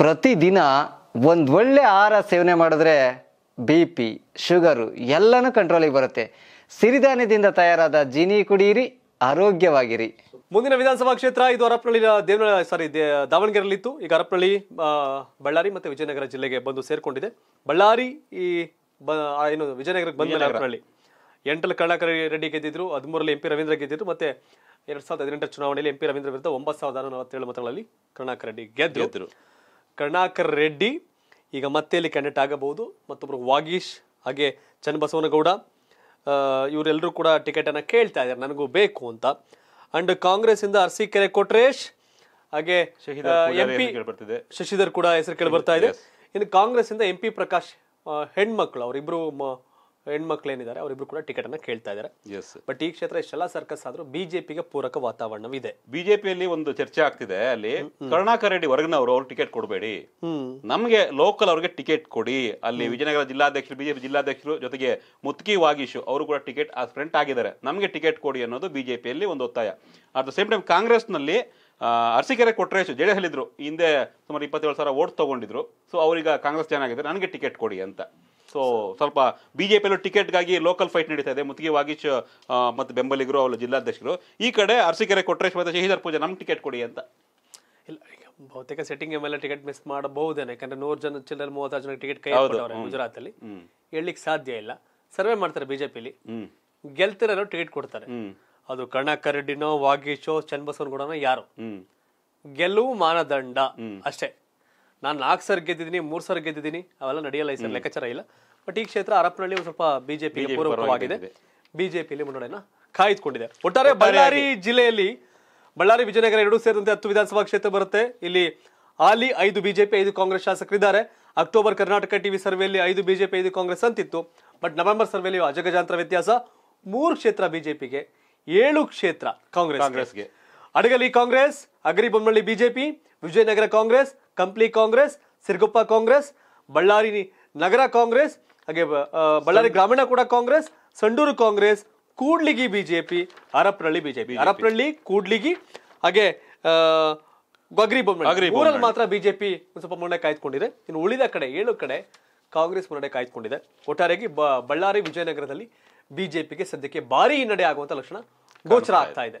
ಪ್ರತಿದಿನ ಒಂದು ಒಳ್ಳೆ ಆಹಾರ ಸೇವನೆ ಮಾಡಿದ್ರೆ ಬಿ ಪಿ ಶುಗರು ಎಲ್ಲನೂ ಕಂಟ್ರೋಲಿಗೆ ಬರುತ್ತೆ ಸಿರಿಧಾನ್ಯದಿಂದ ತಯಾರಾದ ಜೀನಿ ಕುಡಿಯಿರಿ ಆರೋಗ್ಯವಾಗಿರಿ ಮುಂದಿನ ವಿಧಾನಸಭಾ ಕ್ಷೇತ್ರ ಇದು ಹರಪನಹಳ್ಳಿ ದೇವನಹಳ್ಳಿ ಸಾರಿ ದಾವಣಗೆರೆಯಲ್ಲಿತ್ತು ಈಗ ಹರಪನಹಳ್ಳಿ ಬಳ್ಳಾರಿ ಮತ್ತು ವಿಜಯನಗರ ಜಿಲ್ಲೆಗೆ ಬಂದು ಸೇರಿಕೊಂಡಿದೆ ಬಳ್ಳಾರಿ ಈ ಬ ಏನು ವಿಜಯನಗರಕ್ಕೆ ಬಂದ ಮೇಲೆ ಎಂಟರಲ್ಲಿ ಎಂಟಲ್ಲಿ ರೆಡ್ಡಿ ಗೆದ್ದಿದ್ರು ಹದಿಮೂರಲ್ಲಿ ಎಂ ಪಿ ರವೀಂದ್ರ ಗೆದ್ದಿದ್ರು ಮತ್ತೆ ಎರಡ್ ಸಾವಿರದ ಹದಿನೆಂಟರ ಚುನಾವಣೆಯಲ್ಲಿ ಎಂ ಪಿ ರವೀಂದ್ರ ವಿರುದ್ಧ ಒಂಬತ್ತು ಸಾವಿರದ ನಲವತ್ತೇಳು ಮತಗಳಲ್ಲಿ ಕರ್ಣಾಕರ ರೆಡ್ಡಿ ಗೆದ್ದರು ಕರುಣಾಕರ್ ರೆಡ್ಡಿ ಈಗ ಮತ್ತೆ ಇಲ್ಲಿ ಕ್ಯಾಂಡಿಡೇಟ್ ಆಗಬಹುದು ಮತ್ತೊಬ್ಬರು ವಾಗೀಶ್ ಹಾಗೆ ಚನ್ನಬಸವನಗೌಡ ಇವರೆಲ್ಲರೂ ಕೂಡ ಟಿಕೆಟನ್ನು ಕೇಳ್ತಾ ಇದ್ದಾರೆ ನನಗೂ ಬೇಕು ಅಂತ ಅಂಡ್ ಕಾಂಗ್ರೆಸ್ ಕಾಂಗ್ರೆಸ್ಸಿಂದ ಅರ್ಸಿ ಕೆರೆ ಕೊಟ್ರೇಶ್ ಹಾಗೆ ಎಂಪಿ ಶಶಿಧರ್ ಕೂಡ ಹೆಸರು ಕೇಳಿ ಬರ್ತಾ ಇದೆ ಇನ್ನು ಕಾಂಗ್ರೆಸ್ ಎಂ ಪಿ ಪ್ರಕಾಶ್ ಹೆಣ್ಮಕ್ಳು ಅವರಿಬ್ಬರು ಏನಿದ್ದಾರೆ ಅವರಿಬ್ರು ಕೂಡ ಟಿಕೆಟ್ ಅನ್ನ ಕೇಳ್ತಾ ಇದ್ದಾರೆ ಬಟ್ ಈ ಕ್ಷೇತ್ರ ಇಷ್ಟೆಲ್ಲ ಸರ್ಕಸ್ ಆದ್ರೂ ಬಿಜೆಪಿಗೆ ಪೂರಕ ವಾತಾವರಣವಿದೆ ಬಿಜೆಪಿಯಲ್ಲಿ ಒಂದು ಚರ್ಚೆ ಆಗ್ತಿದೆ ಅಲ್ಲಿ ಕರುಣಾಕರ್ ರೆಡ್ಡಿ ಹೊರಗಿನವರು ಅವ್ರು ಟಿಕೆಟ್ ಕೊಡಬೇಡಿ ನಮಗೆ ಲೋಕಲ್ ಅವ್ರಿಗೆ ಟಿಕೆಟ್ ಕೊಡಿ ಅಲ್ಲಿ ವಿಜಯನಗರ ಜಿಲ್ಲಾಧ್ಯಕ್ಷರು ಬಿಜೆಪಿ ಜಿಲ್ಲಾಧ್ಯಕ್ಷರು ಜೊತೆಗೆ ಮುತ್ಕಿ ವಾಗೀಶು ಅವರು ಕೂಡ ಟಿಕೆಟ್ ಫ್ರೆಂಟ್ ಆಗಿದ್ದಾರೆ ನಮಗೆ ಟಿಕೆಟ್ ಕೊಡಿ ಅನ್ನೋದು ಬಿಜೆಪಿಯಲ್ಲಿ ಒಂದು ಒತ್ತಾಯ ಅಟ್ ದ ಸೇಮ್ ಟೈಮ್ ನಲ್ಲಿ ಅರಸಿಕೆರೆ ಕೊಟ್ರೇಶ್ ಜೆ ಹಿಂದೆ ಸುಮಾರು ಇಪ್ಪತ್ತೇಳು ಸಾವಿರ ಓಟ್ ತಗೊಂಡಿದ್ರು ಸೊ ಅವ್ರೀಗ ಕಾಂಗ್ರೆಸ್ ಜನ ಆಗಿದ್ದಾರೆ ನನಗೆ ಟಿಕೆಟ್ ಕೊಡಿ ಅಂತ ಸೊ ಸ್ವಲ್ಪ ಬಿಜೆಪಿಯಲ್ಲೂ ಟಿಕೆಟ್ಗಾಗಿ ಲೋಕಲ್ ಫೈಟ್ ನಡೀತಾ ಇದೆ ಮುತ್ತಿಗೆ ವಾಗೀಶ್ ಮತ್ತು ಬೆಂಬಲಿಗರು ಅವರು ಜಿಲ್ಲಾಧ್ಯಕ್ಷರು ಈ ಕಡೆ ಅರಸೀಕೆರೆ ಕೊಟ್ರೇಶ್ ಮತ್ತೆ ಶಹೀದರ್ ಪೂಜೆ ನಮ್ಗೆ ಟಿಕೆಟ್ ಕೊಡಿ ಅಂತ ಇಲ್ಲ ಬಹುತೇಕ ಸೆಟ್ಟಿಂಗ್ ಮೇಲೆ ಟಿಕೆಟ್ ಮಿಸ್ ಮಾಡಬಹುದೇನೆ ಯಾಕಂದ್ರೆ ನೂರು ಜನ ಚಿಲ್ಲರ್ ಮೂವತ್ತಾರು ಜನ ಟಿಕೆಟ್ ಕೈ ಗುಜರಾತ್ ಅಲ್ಲಿ ಹೇಳಲಿಕ್ಕೆ ಸಾಧ್ಯ ಇಲ್ಲ ಸರ್ವೆ ಮಾಡ್ತಾರೆ ಬಿಜೆಪಿಲಿ ಗೆಲ್ತಿರೋ ಟಿಕೆಟ್ ಕೊಡ್ತಾರೆ ಅದು ಕರ್ಣಾಕರ್ ರೆಡ್ಡಿನೋ ವಾಗೀಶೋ ಕೂಡ ಯಾರು ಗೆಲುವು ಮಾನದಂಡ ಅಷ್ಟೇ ನಾನು ನಾಲ್ಕು ಸರ್ ಗೆದ್ದಿದ್ದೀನಿ ಮೂರು ಸರ್ ಗೆದ್ದಿದ್ದೀನಿ ಅವೆಲ್ಲ ನಡೆಯಲ್ಲ ಈ ಸರ್ ಲೆಕ್ಕಾಚಾರ ಇಲ್ಲ ಬಟ್ ಈ ಕ್ಷೇತ್ರ ಹರಪನಹಳ್ಳಿ ಸ್ವಲ್ಪ ಬಿಜೆಪಿ ಪೂರಕವಾಗಿದೆ ಬಿಜೆಪಿಯಲ್ಲಿ ಮುನ್ನಡೆಯನ್ನು ಕಾಯ್ದುಕೊಂಡಿದೆ ಒಟ್ಟಾರೆ ಬಳ್ಳಾರಿ ಜಿಲ್ಲೆಯಲ್ಲಿ ಬಳ್ಳಾರಿ ವಿಜಯನಗರ ಎರಡೂ ಸೇರಿದಂತೆ ಹತ್ತು ವಿಧಾನಸಭಾ ಕ್ಷೇತ್ರ ಬರುತ್ತೆ ಇಲ್ಲಿ ಆಲಿ ಐದು ಬಿಜೆಪಿ ಐದು ಕಾಂಗ್ರೆಸ್ ಶಾಸಕರಿದ್ದಾರೆ ಅಕ್ಟೋಬರ್ ಕರ್ನಾಟಕ ಟಿವಿ ಸರ್ವೆಯಲ್ಲಿ ಐದು ಬಿಜೆಪಿ ಐದು ಕಾಂಗ್ರೆಸ್ ಅಂತಿತ್ತು ಬಟ್ ನವೆಂಬರ್ ಸರ್ವೆಯಲ್ಲಿ ಅಜಗಜಾಂತರ ವ್ಯತ್ಯಾಸ ಮೂರು ಕ್ಷೇತ್ರ ಬಿಜೆಪಿಗೆ ಏಳು ಕ್ಷೇತ್ರ ಕಾಂಗ್ರೆಸ್ ಕಾಂಗ್ರೆಸ್ಗೆ Hadagali Congress Hagari Bommanahalli BJP Vijayanagara Congress Kampli Congress Siruguppa Congress Ballari ನಗರ ಕಾಂಗ್ರೆಸ್ ಹಾಗೆ ಬಳ್ಳಾರಿ ಗ್ರಾಮೀಣ ಕೂಡ Congress Sandur Congress Kudligi BJP Harapanahalli BJP Harapanahalli Kudligi ಹಾಗೆ ಗೊಗ್ರಿ ಬೊಮ್ಮಿ ಊರಲ್ಲಿ ಮಾತ್ರ ಬಿಜೆಪಿ ಒಂದು ಸ್ವಲ್ಪ ಮುನ್ನಡೆ ಕಾಯ್ದುಕೊಂಡಿದೆ ಇನ್ನು ಉಳಿದ ಕಡೆ ಏಳು ಕಡೆ ಕಾಂಗ್ರೆಸ್ ಮುನ್ನಡೆ ಕಾಯ್ದುಕೊಂಡಿದೆ ಒಟ್ಟಾರೆಯಾಗಿ ಬಳ್ಳಾರಿ ವಿಜಯನಗರದಲ್ಲಿ ಬಿಜೆಪಿಗೆ ಸದ್ಯಕ್ಕೆ ಭಾರಿ ಹಿನ್ನಡೆ ಆಗುವಂತ ಲಕ್ಷಣ ಗೋಚರ ಆಗ್ತಾ ಇದೆ